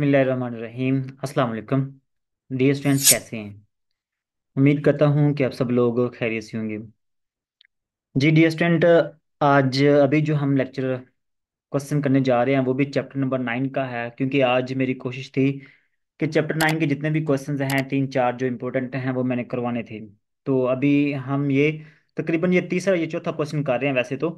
बसमीम् अल्लाम dear students कैसे हैं उम्मीद करता हूं कि आप सब लोग खैरियत से होंगे जी डियर स्टूडेंट आज अभी जो हम लेक्चर क्वेश्चन करने जा रहे हैं वो भी चैप्टर नंबर नाइन का है क्योंकि आज मेरी कोशिश थी कि चैप्टर नाइन के जितने भी क्वेश्चंस हैं तीन चार जो इम्पोर्टेंट हैं वो मैंने करवाने थे तो अभी हम ये तकरीबन ये तीसरा ये चौथा क्वेश्चन कर रहे हैं वैसे तो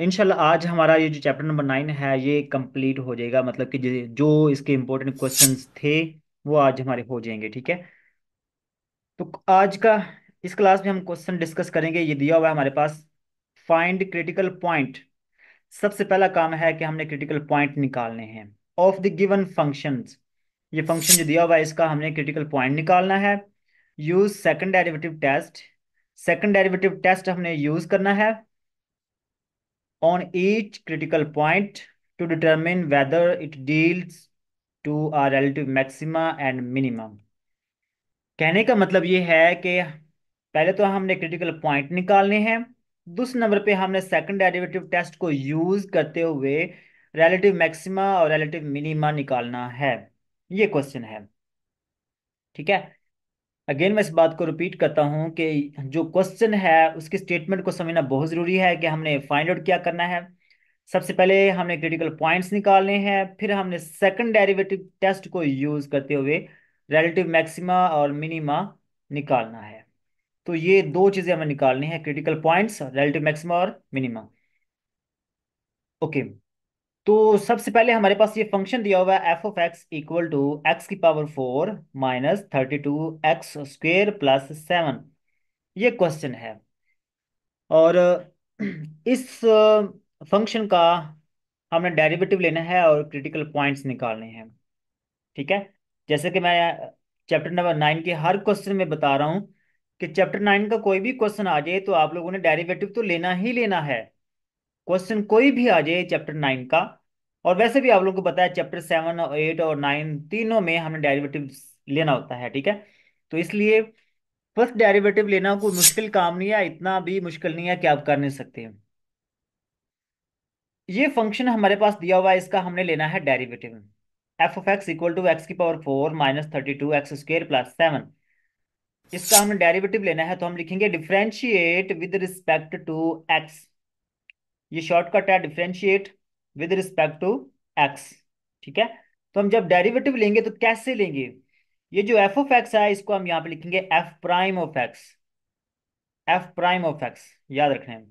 इनशाला आज हमारा ये जो चैप्टर नंबर नाइन है ये कंप्लीट हो जाएगा मतलब कि जो इसके इम्पोर्टेंट क्वेश्चन थे वो आज हमारे हो जाएंगे ठीक है तो आज का इस क्लास में हम क्वेश्चन डिस्कस करेंगे ये दिया हुआ है हमारे पास फाइंड क्रिटिकल पॉइंट सबसे पहला काम है कि हमने क्रिटिकल पॉइंट निकालने हैं ऑफ द गिवन फंक्शन ये फंक्शन जो दिया हुआ है इसका हमने क्रिटिकल पॉइंट निकालना है use second derivative test second derivative test हमने यूज करना है on each critical point to determine whether it deals to a relative maxima and minimum. कहने का मतलब ये है कि पहले तो हमने क्रिटिकल पॉइंट निकालने हैं दूसरे नंबर पे हमने सेकंड डेरिवेटिव टेस्ट को यूज करते हुए रिलेटिव मैक्सिमा और रिलेटिव मिनिमा निकालना है ये क्वेश्चन है ठीक है अगेन मैं इस बात को रिपीट करता हूँ कि जो क्वेश्चन है उसके स्टेटमेंट को समझना बहुत ज़रूरी है कि हमने फाइंड आउट क्या करना है सबसे पहले हमने क्रिटिकल पॉइंट्स निकालने हैं फिर हमने सेकंड डेरिवेटिव टेस्ट को यूज़ करते हुए रिलेटिव मैक्सिमा और मिनिमा निकालना है तो ये दो चीज़ें हमें निकालनी है क्रिटिकल पॉइंट्स रिलेटिव मैक्सिमा और मिनिमा ओके okay. तो सबसे पहले हमारे पास ये फंक्शन दिया हुआ है f of x equal to x की power four minus thirty two x square plus seven ये क्वेश्चन है और इस फंक्शन uh, का हमने डेरिवेटिव लेना है और क्रिटिकल पॉइंट्स निकालने हैं ठीक है जैसे कि मैं चैप्टर नंबर नाइन के हर क्वेश्चन में बता रहा हूँ कि चैप्टर नाइन का कोई भी क्वेश्चन आ जाए तो आप लोगों ने डेरिवेटिव तो लेना ही लेना है क्वेश्चन कोई भी आ जाए चैप्टर नाइन का और वैसे भी आप लोगों को पता है चैप्टर सेवन और एट और नाइन तीनों में हमें डेरिवेटिव लेना होता है ठीक है तो इसलिए फर्स्ट डेरिवेटिव लेना कोई मुश्किल काम नहीं है इतना भी मुश्किल नहीं है कि आप कर नहीं सकते हैं ये फंक्शन हमारे पास दिया हुआ है इसका हमने लेना है derivative F of x equal to x की power four minus thirty two X square plus seven इसका हमने डेरिवेटिव लेना है तो हम लिखेंगे differentiate with respect to X ये शॉर्टकट है differentiate with respect to X ठीक है तो हम जब डेरिवेटिव लेंगे तो कैसे लेंगे ये जो एफ ऑफ एक्स है इसको हम यहां पे लिखेंगे f prime of x f prime of x याद रखना है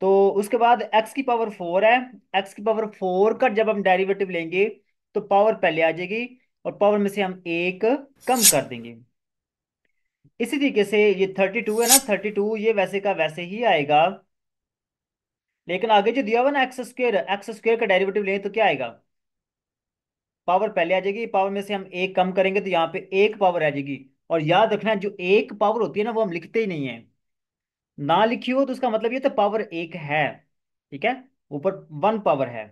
तो उसके बाद एक्स की पावर फोर है एक्स की पावर फोर का जब हम डेरिवेटिव लेंगे तो पावर पहले आ जाएगी और पावर में से हम एक कम कर देंगे इसी तरीके से ये थर्टी टू है ना थर्टी टू ये वैसे का वैसे ही आएगा लेकिन आगे जो दिया हुआ ना एक्स स्क्र एक्स स्क्र का डेरिवेटिव लें तो क्या आएगा पावर पहले आ जाएगी पावर में से हम एक कम करेंगे तो यहाँ पे एक पावर आ जाएगी और याद रखना जो एक पावर होती है ना वो हम लिखते ही नहीं है ना लिखी हो तो उसका मतलब ये तो पावर एक है ठीक है ऊपर वन पावर है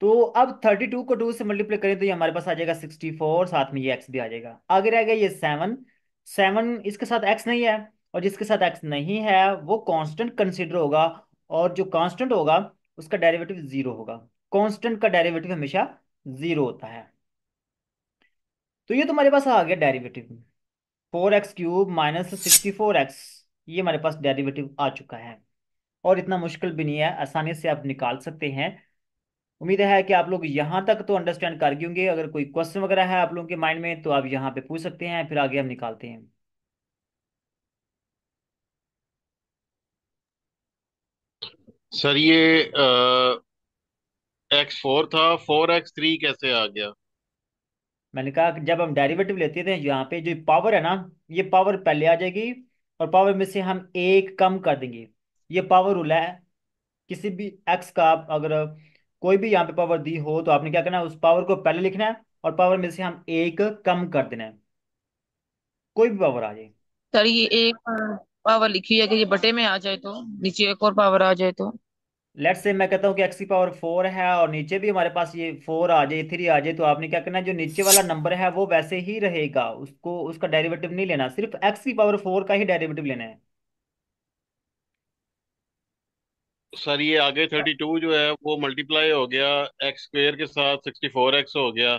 तो अब थर्टी टू को टू से मल्टीप्लाई करें तो ये हमारे पास आ जाएगा सिक्सटी फोर साथ में ये एक्स भी आ जाएगा आगे रहेगा ये सेवन सेवन इसके साथ एक्स नहीं है और जिसके साथ एक्स नहीं है वो कांस्टेंट कंसिडर होगा और जो कांस्टेंट होगा उसका डेरिवेटिव जीरो होगा कांस्टेंट का डेरिवेटिव हमेशा जीरो होता है तो ये तुम्हारे पास आ गया derivative four x cube minus sixty four x ये हमारे पास डेरिवेटिव आ चुका है और इतना मुश्किल भी नहीं है आसानी से आप निकाल सकते हैं उम्मीद है कि आप लोग यहां तक तो अंडरस्टैंड कर गए होंगे अगर कोई क्वेश्चन वगैरह है आप लोगों के माइंड में तो आप यहां पे पूछ सकते हैं फिर आगे हम निकालते हैं सर ये एक्स फोर था फोर एक्स थ्री कैसे आ गया मैंने कहा जब हम डेरिवेटिव लेते थे यहाँ पे जो पावर है ना ये पावर पहले आ जाएगी और पावर में से हम एक कम कर देंगे ये पावर रूल है किसी भी एक्स का आप अगर कोई भी यहाँ पे पावर दी हो तो आपने क्या करना है उस पावर को पहले लिखना है और पावर में से हम एक कम कर देना है कोई भी पावर आ जाए सर ये एक पावर लिखी है कि ये बटे में आ जाए तो नीचे एक और पावर आ जाए तो लेट्स से मैं कहता हूँ कि एक्स की पावर फोर है और नीचे भी हमारे पास ये फोर आ जाए थ्री आ जाए तो आपने क्या करना है जो नीचे वाला नंबर है वो वैसे ही रहेगा उसको उसका डेरिवेटिव नहीं लेना सिर्फ एक्स की पावर फोर का ही डेरिवेटिव लेना है सर ये आगे थर्टी टू जो है वो मल्टीप्लाई हो गया एक्स स्क्वेयर के साथ सिक्सटी फोर एक्स हो गया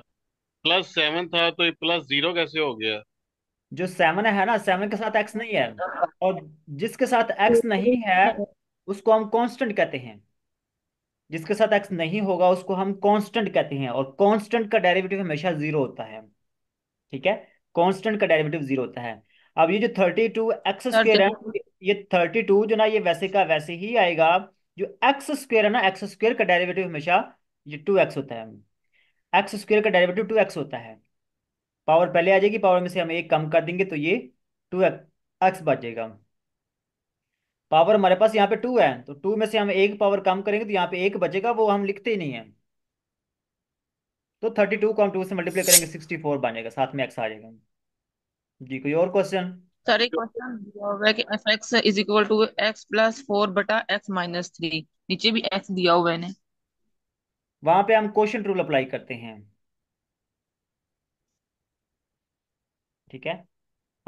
प्लस सेवन था तो ये प्लस जीरो कैसे हो गया जो सेवन है ना सेवन के साथ एक्स नहीं है और जिसके साथ एक्स नहीं है उसको हम कांस्टेंट कहते हैं जिसके साथ एक्स नहीं होगा उसको हम कांस्टेंट कहते हैं और कांस्टेंट का डेरिवेटिव हमेशा जीरो होता है ठीक है कांस्टेंट का डेरिवेटिव जीरो होता है अब ये जो थर्टी टू एक्स स्क्र है ये थर्टी टू जो ना ये वैसे का वैसे ही आएगा जो एक्स स्क्र है ना एक्स स्क्र का डेरिवेटिव हमेशा ये टू एक्स होता है एक्स स्क्र का डेरिवेटिव टू एक्स होता है पावर पहले आ जाएगी पावर में से हम एक कम कर देंगे तो ये टू एक्स बच जाएगा पावर हमारे पास यहाँ पे टू है तो टू में से हम एक पावर कम करेंगे तो यहाँ पे एक बचेगा वो हम लिखते ही नहीं है तो थर्टी टू को हम टू से मल्टीप्लाई करेंगे सिक्सटी फोर बनेगा साथ में एक्स आ जाएगा जी कोई और क्वेश्चन नीचे भी एक्स दिया हुआ है वहां पे हम क्वेश्चन रूल अप्लाई करते हैं ठीक है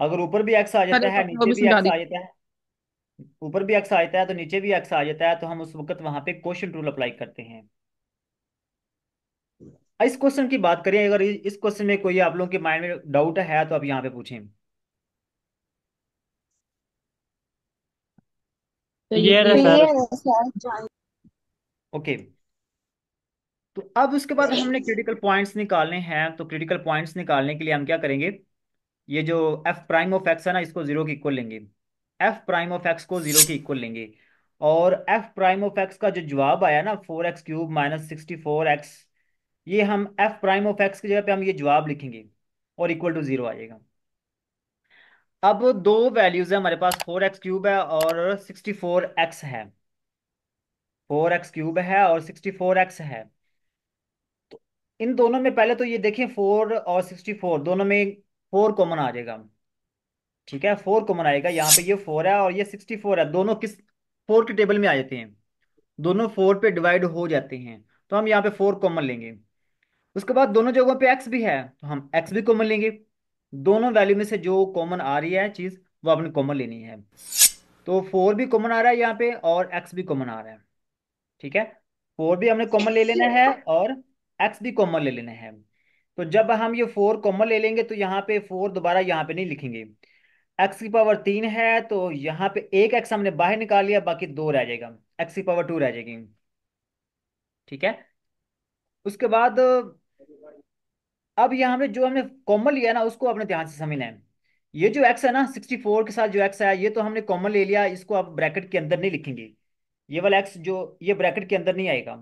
अगर ऊपर भी एक्स आ जाता है नीचे भी एक्स आ जाता है ऊपर भी एक्स आ जाता है तो नीचे भी एक्स आ जाता है तो हम उस वक्त वहां पे क्वेश्चन रूल अप्लाई करते हैं इस क्वेश्चन की बात करें अगर इस क्वेश्चन में कोई आप लोगों के माइंड में डाउट है तो आप यहाँ पे पूछें ओके तो, तो अब उसके बाद हमने क्रिटिकल पॉइंट्स निकालने हैं तो क्रिटिकल पॉइंट्स निकालने के लिए हम क्या करेंगे ये जो एफ प्राइम ऑफ एक्स है ना इसको जीरो के इक्वल लेंगे एफ प्राइम ऑफ एक्स को जीरो के इक्वल लेंगे और एफ प्राइम ऑफ एक्स का जो जवाब आया ना four x cube minus sixty four x ये हम एफ प्राइम ऑफ एक्स की जगह पे हम ये जवाब लिखेंगे और इक्वल टू जीरो आएगा अब दो वैल्यूज है हमारे पास फोर एक्स क्यूब है और सिक्सटी फोर एक्स है फोर एक्स क्यूब है और सिक्सटी फोर एक्स है तो इन दोनों में पहले तो ये देखें फोर और सिक्सटी फोर दोनों में फोर कॉमन आ जाएगा ठीक है फोर कॉमन आएगा यहाँ पे ये फोर है और ये सिक्सटी फोर है दोनों किस फोर के टेबल में आ जाते हैं दोनों फोर पे डिवाइड हो जाते हैं तो हम यहाँ पे फोर कॉमन लेंगे उसके बाद दोनों जगहों पे एक्स भी है तो हम एक्स भी कॉमन लेंगे दोनों वैल्यू में से जो कॉमन आ रही है चीज वो आपने कॉमन लेनी है तो फोर भी कॉमन आ रहा है यहाँ पे और एक्स भी कॉमन आ रहा है ठीक है फोर भी हमने कॉमन ले लेना है और एक्स भी कॉमन ले लेना है तो जब हम ये फोर कॉमन ले लेंगे तो यहाँ पे फोर दोबारा यहाँ पे नहीं लिखेंगे एक्स की पावर तीन है तो यहाँ पे एक एक्स हमने बाहर निकाल लिया बाकी दो रह जाएगा एक्स की पावर टू रह जाएगी ठीक है उसके बाद अब यहाँ हमने जो हमने कॉमन लिया ना उसको अपने ध्यान से समझना है ये जो एक्स है ना सिक्सटी फोर के साथ जो एक्स है ये तो हमने कॉमन ले लिया इसको आप ब्रैकेट के अंदर नहीं लिखेंगे ये वाला एक्स जो ये ब्रैकेट के अंदर नहीं आएगा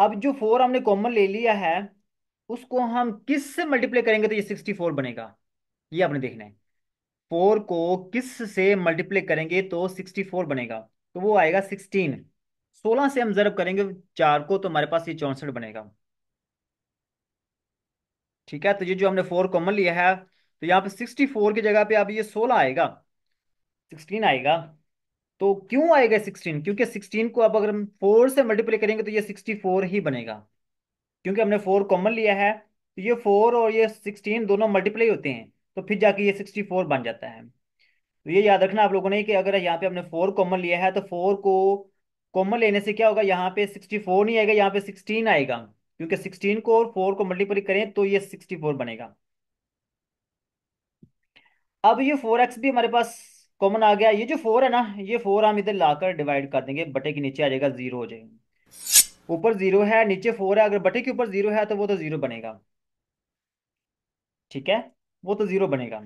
अब जो फोर हमने कॉमन ले लिया है उसको हम किस से मल्टीप्लाई करेंगे तो ये सिक्सटी फोर बनेगा ये आपने देखना है फोर को किस से मल्टीप्लाई करेंगे तो सिक्सटी फोर बनेगा तो वो आएगा सिक्सटीन सोलह से हम जरब करेंगे चार को तो हमारे पास ये चौंसठ बनेगा ठीक है तो ये जो हमने फोर कॉमन लिया है तो यहाँ पे सिक्सटी फोर की जगह पे अब ये सोलह आएगा सिक्सटीन आएगा तो क्यों आएगा सिक्सटीन क्योंकि सिक्सटीन को अब अगर हम फोर से मल्टीप्लाई करेंगे तो ये सिक्सटी फोर ही बनेगा क्योंकि हमने फोर कॉमन लिया है तो ये फोर और ये सिक्सटीन दोनों मल्टीप्लाई होते हैं तो फिर जाके ये सिक्सटी फोर बन जाता है तो ये याद रखना आप लोगों ने कि अगर यहाँ पे हमने फोर कॉमन लिया है तो फोर को कॉमन लेने से क्या होगा यहाँ पे सिक्सटी फोर नहीं आएगा यहाँ पे सिक्सटीन आएगा क्योंकि सिक्सटीन को और फोर को मल्टीप्लाई करें तो ये सिक्सटी फोर बनेगा अब ये फोर एक्स भी हमारे पास कॉमन आ गया ये जो फोर है ना ये फोर हम इधर लाकर डिवाइड कर देंगे बटे के नीचे आ जाएगा जीरो हो जाएगा ऊपर जीरो है नीचे फोर है अगर बटे के ऊपर जीरो है तो वो तो जीरो बनेगा ठीक है वो तो जीरो बनेगा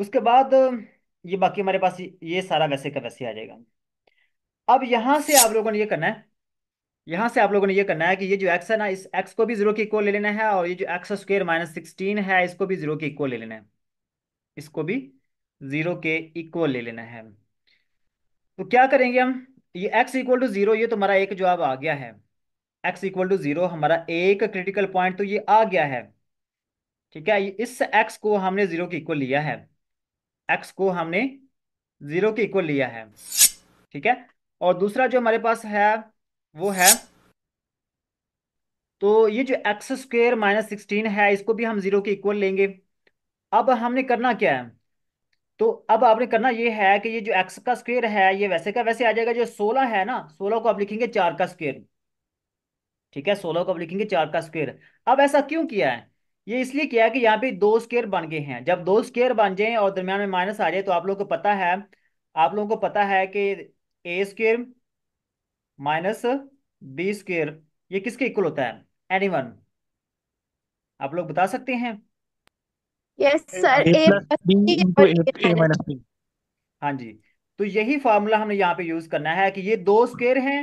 उसके बाद ये बाकी हमारे पास ये सारा वैसे का वैसे आ जाएगा अब यहां से आप लोगों ने ये करना है यहां से आप लोगों ने ये करना है कि ये जो एक्स है ना इस एक्स को भी जीरो के इक्वल ले लेना है और ये जो एक्स स्क्र माइनस सिक्सटीन है इसको भी जीरो के इक्वल ले लेना है इसको भी जीरो के इक्वल ले लेना है तो क्या करेंगे हम ये एक्स इक्वल टू जीरो ये तो हमारा एक जवाब आ गया है एक्स इक्वल टू जीरो हमारा एक क्रिटिकल पॉइंट तो ये आ गया है ठीक है इस एक्स को हमने जीरो के इक्वल लिया है एक्स को हमने जीरो के इक्वल लिया है ठीक है और दूसरा जो हमारे पास है वो है तो ये जो एक्स स्क्वेयर माइनस सिक्सटीन है इसको भी हम जीरो के इक्वल लेंगे अब हमने करना क्या है तो अब आपने करना ये है कि ये जो एक्स का स्क्वेयर है ये वैसे का वैसे आ जाएगा जो सोलह है ना सोलह को आप लिखेंगे चार का स्क्वेयर ठीक है सोलह को आप लिखेंगे चार का स्क्वेयर अब ऐसा क्यों किया है ये इसलिए किया कि यहाँ पे दो स्केयर बन गए हैं जब दो स्केयर बन जाए और दरमियान में माइनस आ जाए तो आप लोगों को पता है आप लोगों को पता है कि a square minus b square ये किसके इक्वल होता है वन आप लोग बता सकते हैं यस सर ए हाँ जी तो यही फार्मूला हमने यहाँ पे यूज करना है कि ये दो स्केयर हैं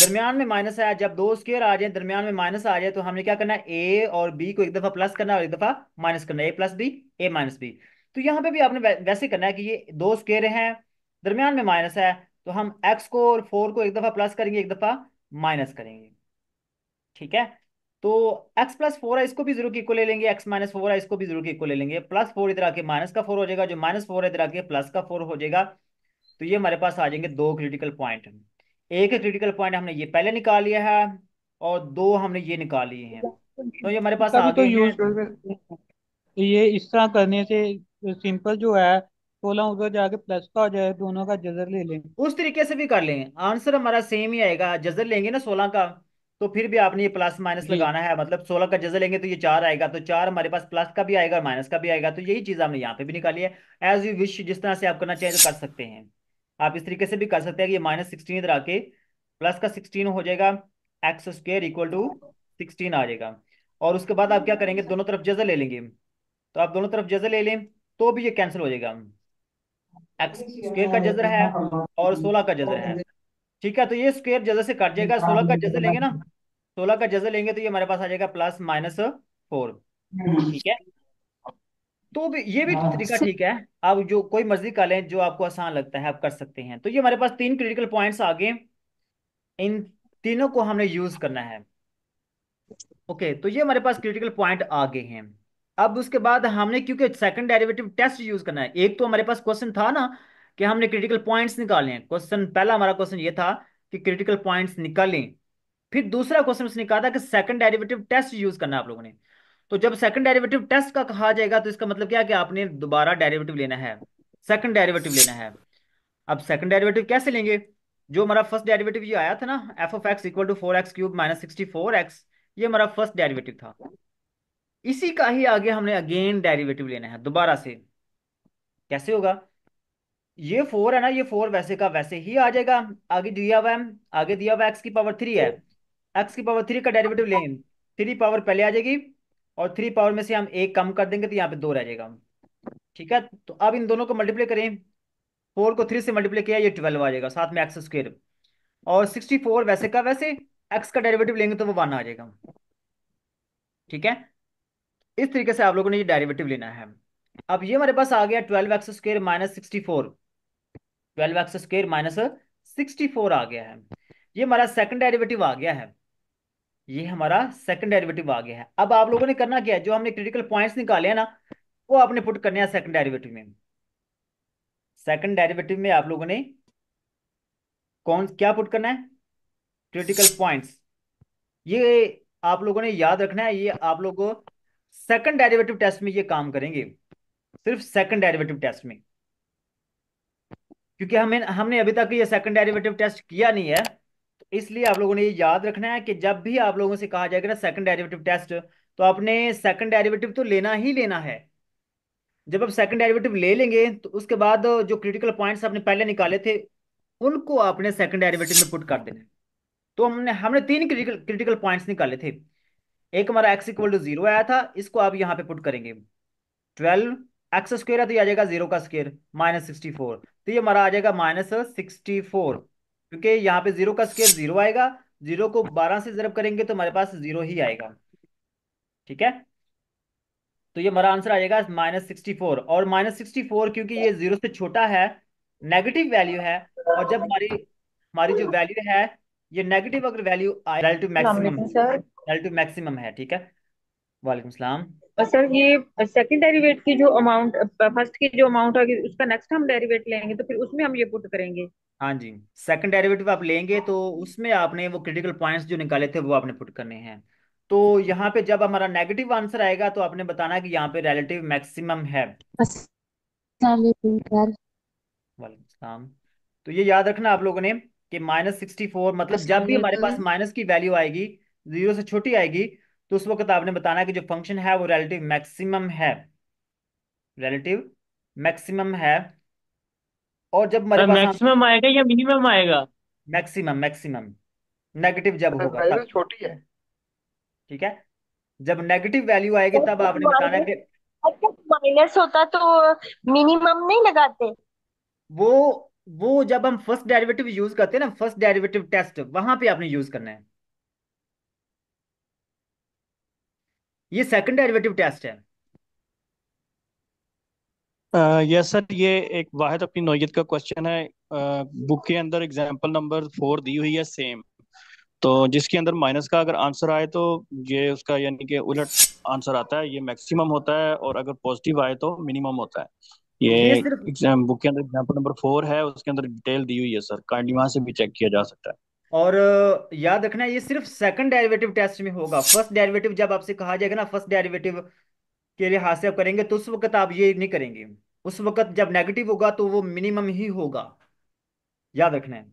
दरमियान में माइनस आया जब दो स्केयर आ जाए दरमियान में माइनस आ जाए तो हमने क्या करना है ए और बी को एक दफा प्लस करना और एक दफा माइनस करना A plus B A minus B तो यहाँ पे भी आपने वैसे करना है कि ये दो स्केयर हैं दरमियान में माइनस है तो हम एक्स को और फोर को एक दफा प्लस करेंगे एक दफा माइनस करेंगे ठीक है तो एक्स प्लस फोर है इसको भी जरूर की इक्वल ले लेंगे एक्स माइनस फोर है इसको भी जरूर की इक्वल ले लेंगे प्लस फोर इधर आके माइनस का फोर हो जाएगा जो माइनस फोर है इधर आके प्लस का फोर हो जाएगा तो ये हमारे पास आ जाएंगे दो क्रिटिकल पॉइंट एक क्रिटिकल पॉइंट हमने ये पहले निकाल लिया है और दो हमने ये निकाल लिए हैं तो ये हमारे पास आ तो ये इस तरह करने से सिंपल जो है सोलह उधर जाके प्लस का हो जाए दोनों का जजर ले लें उस तरीके से भी कर लें आंसर हमारा सेम ही आएगा जजर लेंगे ना सोलह का तो फिर भी आपने ये प्लस माइनस लगाना है मतलब सोलह का जजर लेंगे तो ये चार आएगा तो चार हमारे पास प्लस का भी आएगा और माइनस का भी आएगा तो यही चीज हमने यहाँ पे भी निकाली है एज यू विश जिस तरह से आप करना चाहिए तो कर सकते हैं आप इस तरीके से भी कर सकते हैं कि माइनस सिक्सटीन इधर आके प्लस का सिक्सटीन हो जाएगा X square equal to sixteen आ जाएगा और उसके बाद आप क्या करेंगे दोनों तरफ जजर ले लेंगे तो आप दोनों तरफ जजर ले लें तो भी ये कैंसिल हो जाएगा एक्स स्क्र का जजर है और सोलह का जजर है ठीक है तो ये स्क्वेयर जजर से कट जाएगा सोलह का जजर लेंगे ना सोलह का जजर लेंगे तो ये हमारे पास आ जाएगा प्लस माइनस फोर ठीक है तो भी ये भी हाँ। तरीका ठीक है आप जो कोई मर्जी का लें जो आपको आसान लगता है आप कर सकते हैं तो ये हमारे पास तीन क्रिटिकल पॉइंट्स आ गए इन तीनों को हमने यूज करना है ओके तो ये हमारे पास क्रिटिकल पॉइंट आ गए हैं अब उसके बाद हमने क्योंकि सेकंड डेरिवेटिव टेस्ट यूज करना है एक तो हमारे पास क्वेश्चन था ना कि हमने क्रिटिकल पॉइंट्स निकाले हैं क्वेश्चन पहला हमारा क्वेश्चन ये था कि क्रिटिकल पॉइंट्स निकालें फिर दूसरा क्वेश्चन उसने कहा था कि सेकंड डेरिवेटिव टेस्ट यूज करना है आप लोगों ने तो जब सेकंड डेरिवेटिव टेस्ट का कहा जाएगा तो इसका मतलब क्या है कि आपने दोबारा डेरिवेटिव लेना है सेकंड डेरिवेटिव लेना है अब सेकंड डेरिवेटिव कैसे लेंगे जो हमारा फर्स्ट डेरिवेटिव ये आया था ना F of x equal to four x cube minus sixty four x ये हमारा फर्स्ट डेरिवेटिव था इसी का ही आगे हमने अगेन डेरिवेटिव लेना है दोबारा से कैसे होगा ये फोर है ना ये फोर वैसे का वैसे ही आ जाएगा आगे दिया हुआ है आगे दिया हुआ एक्स की पावर थ्री है एक्स की पावर थ्री का डेरिवेटिव लें थ्री पावर पहले आ जाएगी और थ्री पावर में से हम एक कम कर देंगे तो यहाँ पे दो रह जाएगा ठीक है तो अब इन दोनों को मल्टीप्लाई करें फोर को थ्री से मल्टीप्लाई किया ये ट्वेल्व आ जाएगा साथ में एक्स स्क्र और सिक्सटी फोर वैसे का वैसे एक्स का डेरिवेटिव लेंगे तो वो वन आ जाएगा ठीक है इस तरीके से आप लोगों ने ये डेरिवेटिव लेना है अब ये हमारे पास आ गया twelve X square minus sixty four twelve X square minus sixty four आ गया है ये हमारा सेकंड डेरिवेटिव आ गया है ये हमारा सेकंड डेरिवेटिव आ गया है अब आप लोगों ने करना क्या है जो हमने क्रिटिकल पॉइंट्स निकाले हैं ना वो आपने पुट करने हैं सेकंड डेरिवेटिव में सेकंड डेरिवेटिव में आप लोगों ने कौन क्या पुट करना है क्रिटिकल पॉइंट्स ये आप लोगों ने याद रखना है ये आप लोग सेकंड डेरिवेटिव टेस्ट में ये काम करेंगे सिर्फ सेकंड डेरिवेटिव टेस्ट में क्योंकि हमें हमने अभी तक ये सेकंड डेरिवेटिव टेस्ट किया नहीं है इसलिए आप लोगों ने ये याद रखना है कि जब भी आप लोगों से कहा जाएगा ना सेकंड डेरिवेटिव टेस्ट तो आपने सेकंड डेरिवेटिव तो लेना ही लेना है जब आप सेकंड डेरिवेटिव ले लेंगे तो उसके बाद जो क्रिटिकल पॉइंट्स आपने पहले निकाले थे उनको आपने सेकंड डेरिवेटिव में पुट कर देना तो हमने हमने तीन क्रिटिकल क्रिटिकल पॉइंट्स निकाले थे एक हमारा एक्स इक्वल टू जीरो आया था इसको आप यहाँ पे पुट करेंगे ट्वेल्व एक्स स्क्र है तो ये आ जाएगा जीरो का स्क्वेयर माइनस सिक्सटी फोर तो ये हमारा आ जाएगा माइनस सिक्सटी फोर क्योंकि यहाँ पे जीरो का स्केयर जीरो आएगा जीरो को बारह से जरब करेंगे तो हमारे पास जीरो ही आएगा ठीक है तो ये हमारा आंसर आ जाएगा माइनस सिक्सटी फोर और माइनस सिक्सटी फोर क्योंकि ये जीरो से छोटा है नेगेटिव वैल्यू है और जब हमारी हमारी जो वैल्यू है ये नेगेटिव अगर value relative maximum relative maximum है ठीक है वालेकुम सलाम सर ये सेकंड डेरिवेट की जो अमाउंट फर्स्ट की जो अमाउंट होगी उसका नेक्स्ट हम डेरिवेट लेंगे तो फिर उसमें हम ये पुट करेंगे हाँ जी सेकंड डेरिवेटिव आप लेंगे तो उसमें आपने वो क्रिटिकल पॉइंट्स जो निकाले थे वो आपने पुट करने हैं तो यहाँ पे जब हमारा नेगेटिव आंसर आएगा तो आपने बताना कि यहाँ पे रिलेटिव मैक्सिमम है तो ये याद रखना आप लोगों ने कि माइनस सिक्सटी फोर मतलब जब भी हमारे पास माइनस की वैल्यू आएगी जीरो से छोटी आएगी तो उस वक्त आपने बताना कि जो फंक्शन है वो रिलेटिव मैक्सिमम है रिलेटिव मैक्सिमम है और जब हमारे पास मैक्सिमम आएगा या मिनिमम आएगा मैक्सिमम मैक्सिमम नेगेटिव जब होगा तब तो छोटी है ठीक है जब नेगेटिव वैल्यू आएगी तो तब तो आपने बताना कि माइनस होता तो मिनिमम नहीं लगाते वो वो जब हम फर्स्ट डेरिवेटिव यूज करते हैं ना फर्स्ट डेरिवेटिव टेस्ट वहां पे आपने यूज करना है ये सेकंड डेरिवेटिव टेस्ट है यस uh, सर yes, ये एक वाहिद अपनी नोयत का क्वेश्चन है बुक uh, के अंदर एग्जाम्पल नंबर फोर दी हुई है सेम तो जिसके अंदर माइनस का अगर आंसर आए तो ये उसका यानी कि उलट आंसर आता है ये मैक्सिमम होता है और अगर पॉजिटिव आए तो मिनिमम होता है ये, एग्जाम बुक के अंदर एग्जाम्पल नंबर फोर है उसके अंदर डिटेल दी हुई है सर कांडी वहां से भी चेक किया जा सकता है और याद रखना ये सिर्फ सेकंड डेरिवेटिव टेस्ट में होगा फर्स्ट डेरिवेटिव जब आपसे कहा जाएगा ना फर्स्ट डेरिवेटिव के लिए से आप करेंगे तो उस वक्त आप ये नहीं करेंगे उस वक्त जब नेगेटिव होगा तो वो मिनिमम ही होगा याद रखना है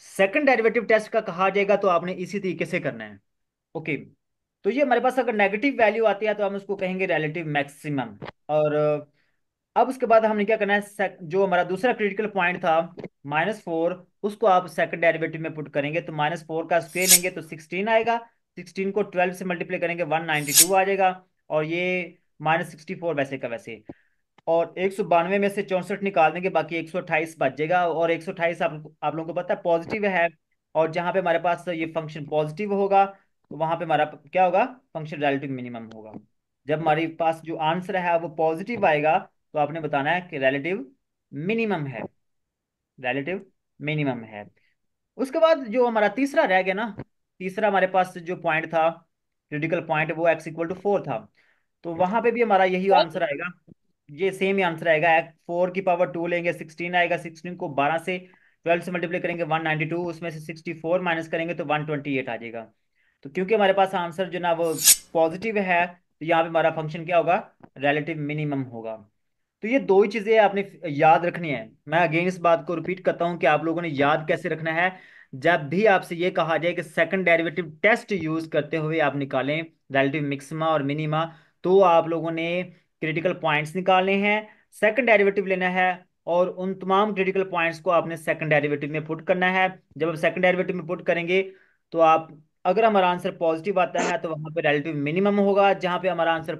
सेकंड डेरिवेटिव टेस्ट का कहा जाएगा तो आपने इसी तरीके से करना है ओके तो ये हमारे पास अगर नेगेटिव वैल्यू आती है तो हम उसको कहेंगे रिलेटिव मैक्सिमम और अब उसके बाद हमने क्या करना है जो हमारा दूसरा क्रिटिकल पॉइंट था माइनस फोर उसको आप सेकंड डेरिवेटिव में पुट करेंगे तो माइनस फोर का स्क्वेयर लेंगे तो सिक्सटीन आएगा सिक्सटीन को ट्वेल्व से मल्टीप्लाई करेंगे वन नाइनटी टू आ जाएगा और ये माइनस सिक्सटी फोर वैसे का वैसे और एक सौ बानवे में से चौंसठ निकाल देंगे बाकी एक सौ अट्ठाईस बच जाएगा और एक सौ अट्ठाईस आप, आप लोगों को पता है पॉजिटिव है और जहां पे हमारे पास ये फंक्शन पॉजिटिव होगा तो वहां पे हमारा क्या होगा फंक्शन रिलेटिव मिनिमम होगा जब हमारे पास जो आंसर है वो पॉजिटिव आएगा तो आपने बताना है कि रिलेटिव मिनिमम है रिलेटिव मिनिमम है उसके बाद जो हमारा तीसरा रह गया ना तीसरा हमारे पास जो पॉइंट था क्रिटिकल पॉइंट वो एक्स इक्वल टू फोर था तो वहां पे भी हमारा यही आंसर आएगा ये सेम ही आंसर आएगा फोर की पावर टू लेंगे सिक्सटीन आएगा सिक्सटीन को बारह से ट्वेल्व से मल्टीप्लाई करेंगे वन नाइनटी टू उसमें से सिक्सटी फोर माइनस करेंगे तो वन ट्वेंटी एट आ जाएगा तो क्योंकि हमारे पास आंसर जो ना वो पॉजिटिव है तो यहाँ पे हमारा फंक्शन क्या होगा रिलेटिव मिनिमम होगा तो ये दो ही चीजें आपने याद रखनी है मैं अगेन इस बात को रिपीट करता हूं कि आप लोगों ने याद कैसे रखना है जब भी आपसे ये कहा जाए कि सेकंड डेरिवेटिव टेस्ट यूज करते हुए आप निकालें रिलेटिव मिक्समा और मिनिमा तो आप लोगों ने क्रिटिकल पॉइंट्स निकालने हैं सेकंड डेरिवेटिव लेना है और उन तमाम क्रिटिकल पॉइंट्स को आपने सेकंड डेरिवेटिव में पुट करना है जब आप सेकंड डेरिवेटिव में पुट करेंगे तो आप अगर हमारा आंसर पॉजिटिव आता है तो वहां पर रेलेटिव मिनिमम होगा जहां पे हमारा आंसर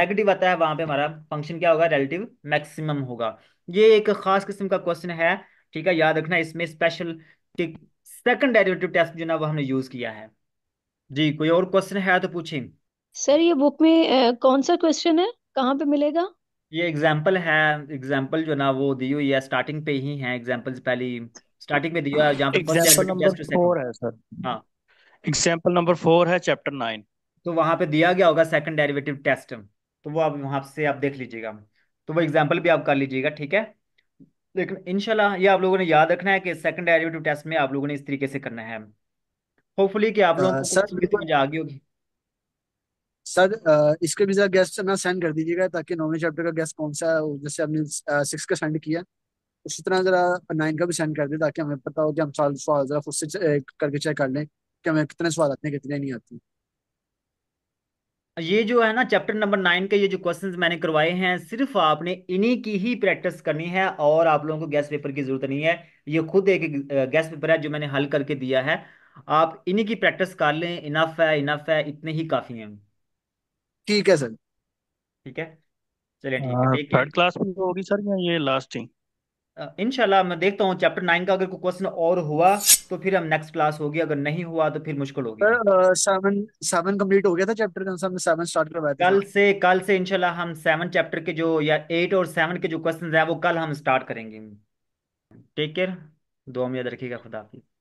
नेगेटिव आता है वहां पे हमारा फंक्शन क्या होगा रिलेटिव मैक्सिमम होगा ये एक खास किस्म का क्वेश्चन है ठीक है याद रखना इसमें स्पेशल सेकंड डेरिवेटिव टेस्ट जो ना वो हमने यूज किया है जी कोई और क्वेश्चन है तो पूछें सर ये बुक में कौन सा क्वेश्चन है कहाँ पे मिलेगा ये एग्जाम्पल है एग्जाम्पल जो ना वो दी हुई है स्टार्टिंग पे ही है एग्जाम्पल पहली स्टार्टिंग में दिया है जहाँ पे first example derivative number test four है सर हाँ एग्जाम्पल नंबर फोर है चैप्टर नाइन तो वहां पे दिया गया होगा सेकंड डेरिवेटिव टेस्ट तो वो आप वहां से आप देख लीजिएगा तो वो एग्जाम्पल भी आप कर लीजिएगा ठीक है लेकिन इनशाला ये आप लोगों ने याद रखना है कि सेकंड डेरिवेटिव टेस्ट में आप लोगों ने इस तरीके से करना है होपफुली कि आप लोगों को समझ आ गई होगी सर इसके भी गेस्ट ना सेंड कर दीजिएगा ताकि नौवें चैप्टर का गेस्ट कौन सा है जैसे आपने सिक्स का सेंड किया उसी तरह जरा नाइन का भी सेंड कर दे ताकि हमें पता हो कि हम सवाल सवाल जरा खुद करके चेक कर लें कि हमें कितने सवाल आते हैं कितने नहीं आते हैं ये जो है ना चैप्टर नंबर नाइन के ये जो क्वेश्चंस मैंने करवाए हैं सिर्फ आपने इन्हीं की ही प्रैक्टिस करनी है और आप लोगों को गैस पेपर की जरूरत नहीं है ये खुद एक गैस पेपर है जो मैंने हल करके दिया है आप इन्हीं की प्रैक्टिस कर लें इनफ है इनफ है इतने ही काफी हैं ठीक है सर ठीक है चलिए ठीक है थर्ड हाँ, क्लास में तो होगी सर या ये लास्ट इनशाला मैं देखता हूँ चैप्टर नाइन का अगर कोई क्वेश्चन और हुआ तो फिर हम नेक्स्ट क्लास होगी अगर नहीं हुआ तो फिर मुश्किल होगी सेवन सेवन कंप्लीट हो गया था चैप्टर का हमने सेवन स्टार्ट करवाया था कल से कल से इनशाला हम सेवन चैप्टर के जो या एट और सेवन के जो क्वेश्चन है वो कल हम स्टार्ट करेंगे टेक केयर दो में याद रखिएगा खुदा हाफिज